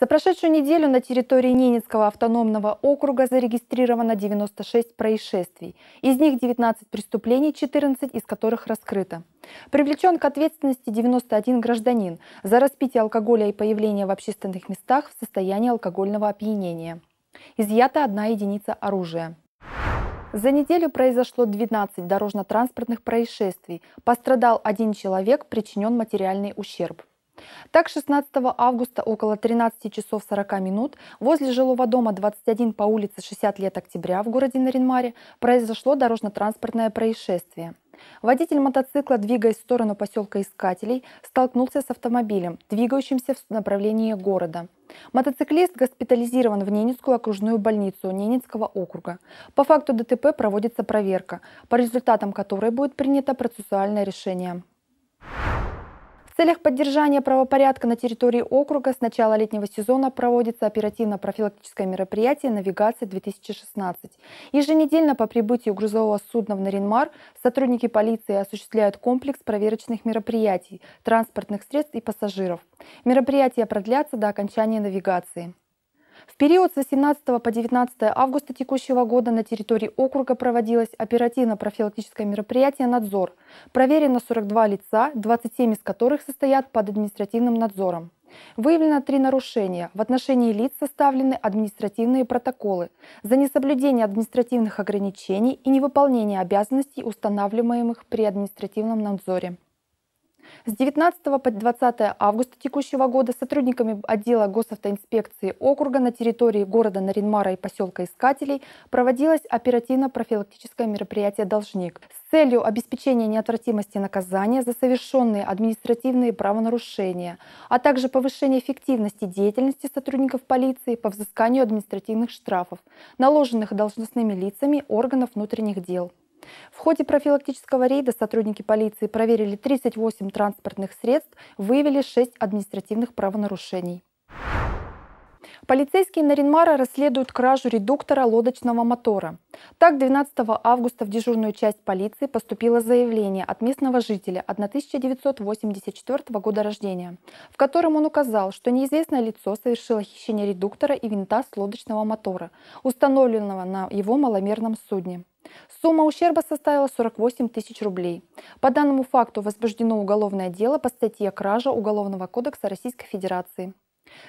За прошедшую неделю на территории Ненецкого автономного округа зарегистрировано 96 происшествий. Из них 19 преступлений, 14 из которых раскрыто. Привлечен к ответственности 91 гражданин за распитие алкоголя и появление в общественных местах в состоянии алкогольного опьянения. Изъята одна единица оружия. За неделю произошло 12 дорожно-транспортных происшествий. Пострадал один человек, причинен материальный ущерб. Так, 16 августа около 13 часов 40 минут возле жилого дома 21 по улице 60 лет октября в городе Наринмаре произошло дорожно-транспортное происшествие. Водитель мотоцикла, двигаясь в сторону поселка Искателей, столкнулся с автомобилем, двигающимся в направлении города. Мотоциклист госпитализирован в Ненецкую окружную больницу Ненецкого округа. По факту ДТП проводится проверка, по результатам которой будет принято процессуальное решение. В целях поддержания правопорядка на территории округа с начала летнего сезона проводится оперативно-профилактическое мероприятие «Навигация-2016». Еженедельно по прибытию грузового судна в Наринмар сотрудники полиции осуществляют комплекс проверочных мероприятий, транспортных средств и пассажиров. Мероприятия продлятся до окончания навигации. В период с 18 по 19 августа текущего года на территории округа проводилось оперативно-профилактическое мероприятие «Надзор». Проверено 42 лица, 27 из которых состоят под административным надзором. Выявлено три нарушения. В отношении лиц составлены административные протоколы за несоблюдение административных ограничений и невыполнение обязанностей, устанавливаемых при административном надзоре. С 19 по 20 августа текущего года сотрудниками отдела госавтоинспекции округа на территории города Наринмара и поселка Искателей проводилось оперативно-профилактическое мероприятие «Должник» с целью обеспечения неотвратимости наказания за совершенные административные правонарушения, а также повышения эффективности деятельности сотрудников полиции по взысканию административных штрафов, наложенных должностными лицами органов внутренних дел. В ходе профилактического рейда сотрудники полиции проверили 38 транспортных средств, выявили 6 административных правонарушений. Полицейские Наринмара расследуют кражу редуктора лодочного мотора. Так, 12 августа в дежурную часть полиции поступило заявление от местного жителя 1984 года рождения, в котором он указал, что неизвестное лицо совершило хищение редуктора и винта с лодочного мотора, установленного на его маломерном судне. Сумма ущерба составила 48 тысяч рублей. По данному факту возбуждено уголовное дело по статье «Кража Уголовного кодекса Российской Федерации».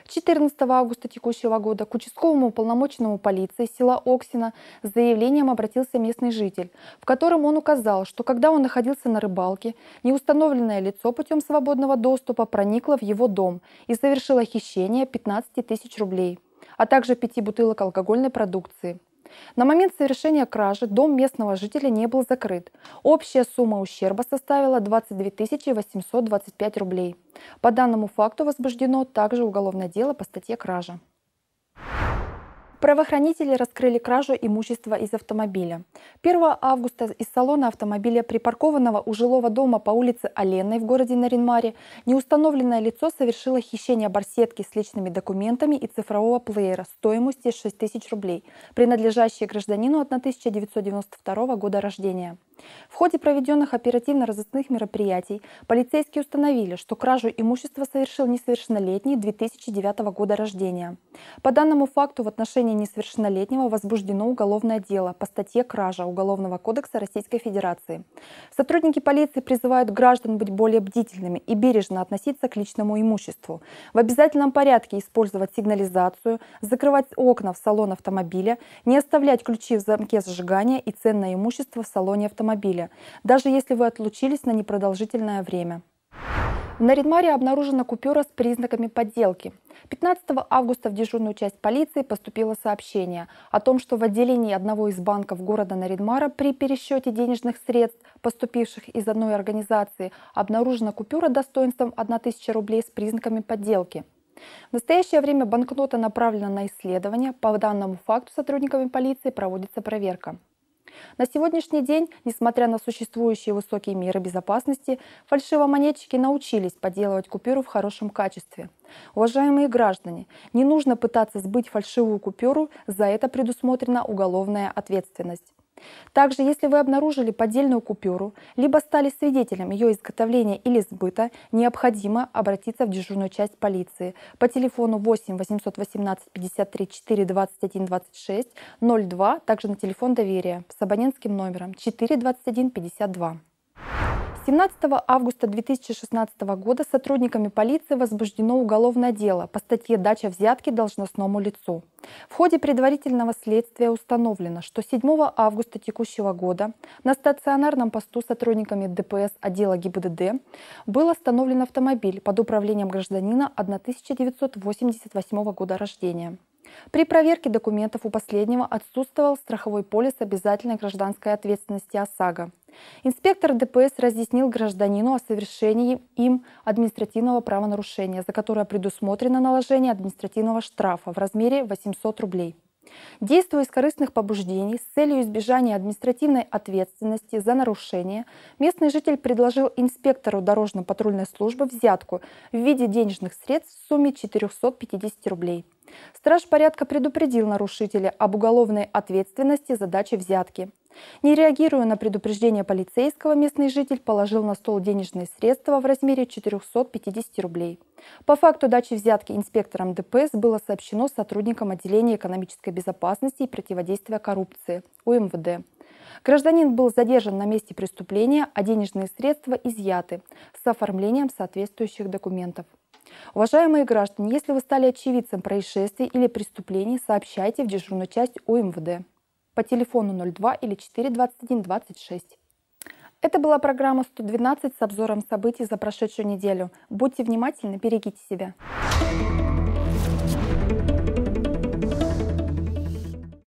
14 августа текущего года к участковому уполномоченному полиции села Оксина с заявлением обратился местный житель, в котором он указал, что когда он находился на рыбалке, неустановленное лицо путем свободного доступа проникло в его дом и совершило хищение 15 тысяч рублей а также пяти бутылок алкогольной продукции. На момент совершения кражи дом местного жителя не был закрыт. Общая сумма ущерба составила 22 825 рублей. По данному факту возбуждено также уголовное дело по статье «Кража». Правоохранители раскрыли кражу имущества из автомобиля. 1 августа из салона автомобиля, припаркованного у жилого дома по улице Оленной в городе Наринмаре, неустановленное лицо совершило хищение барсетки с личными документами и цифрового плеера стоимостью 6 тысяч рублей, принадлежащие гражданину от 1992 года рождения. В ходе проведенных оперативно-розыскных мероприятий полицейские установили, что кражу имущества совершил несовершеннолетний 2009 года рождения. По данному факту в отношении несовершеннолетнего возбуждено уголовное дело по статье «Кража» Уголовного кодекса Российской Федерации. Сотрудники полиции призывают граждан быть более бдительными и бережно относиться к личному имуществу, в обязательном порядке использовать сигнализацию, закрывать окна в салон автомобиля, не оставлять ключи в замке зажигания и ценное имущество в салоне автомобиля автомобиля, даже если вы отлучились на непродолжительное время. На Ридмаре обнаружена купюра с признаками подделки. 15 августа в дежурную часть полиции поступило сообщение о том, что в отделении одного из банков города Наридмара при пересчете денежных средств, поступивших из одной организации, обнаружена купюра достоинством 1000 рублей с признаками подделки. В настоящее время банкнота направлена на исследование. По данному факту сотрудниками полиции проводится проверка. На сегодняшний день, несмотря на существующие высокие меры безопасности, фальшивомонетчики научились подделывать купюру в хорошем качестве. Уважаемые граждане, не нужно пытаться сбыть фальшивую купюру, за это предусмотрена уголовная ответственность. Также, если вы обнаружили поддельную купюру, либо стали свидетелем ее изготовления или сбыта, необходимо обратиться в дежурную часть полиции по телефону 8 818 53 4 21 26 02, также на телефон доверия с абонентским номером 421 52. 17 августа 2016 года сотрудниками полиции возбуждено уголовное дело по статье «Дача взятки должностному лицу». В ходе предварительного следствия установлено, что 7 августа текущего года на стационарном посту сотрудниками ДПС отдела ГИБДД был остановлен автомобиль под управлением гражданина 1988 года рождения. При проверке документов у последнего отсутствовал страховой полис обязательной гражданской ответственности ОСАГО – Инспектор ДПС разъяснил гражданину о совершении им административного правонарушения, за которое предусмотрено наложение административного штрафа в размере 800 рублей. Действуя из корыстных побуждений с целью избежания административной ответственности за нарушение, местный житель предложил инспектору дорожно-патрульной службы взятку в виде денежных средств в сумме 450 рублей. Страж порядка предупредил нарушителя об уголовной ответственности за дачу взятки. Не реагируя на предупреждение полицейского, местный житель положил на стол денежные средства в размере 450 рублей. По факту дачи взятки инспекторам ДПС было сообщено сотрудникам отделения экономической безопасности и противодействия коррупции УМВД. Гражданин был задержан на месте преступления, а денежные средства изъяты с оформлением соответствующих документов. Уважаемые граждане, если вы стали очевидцем происшествий или преступлений, сообщайте в дежурную часть УМВД по телефону 02 или 421 26. Это была программа 112 с обзором событий за прошедшую неделю. Будьте внимательны, берегите себя.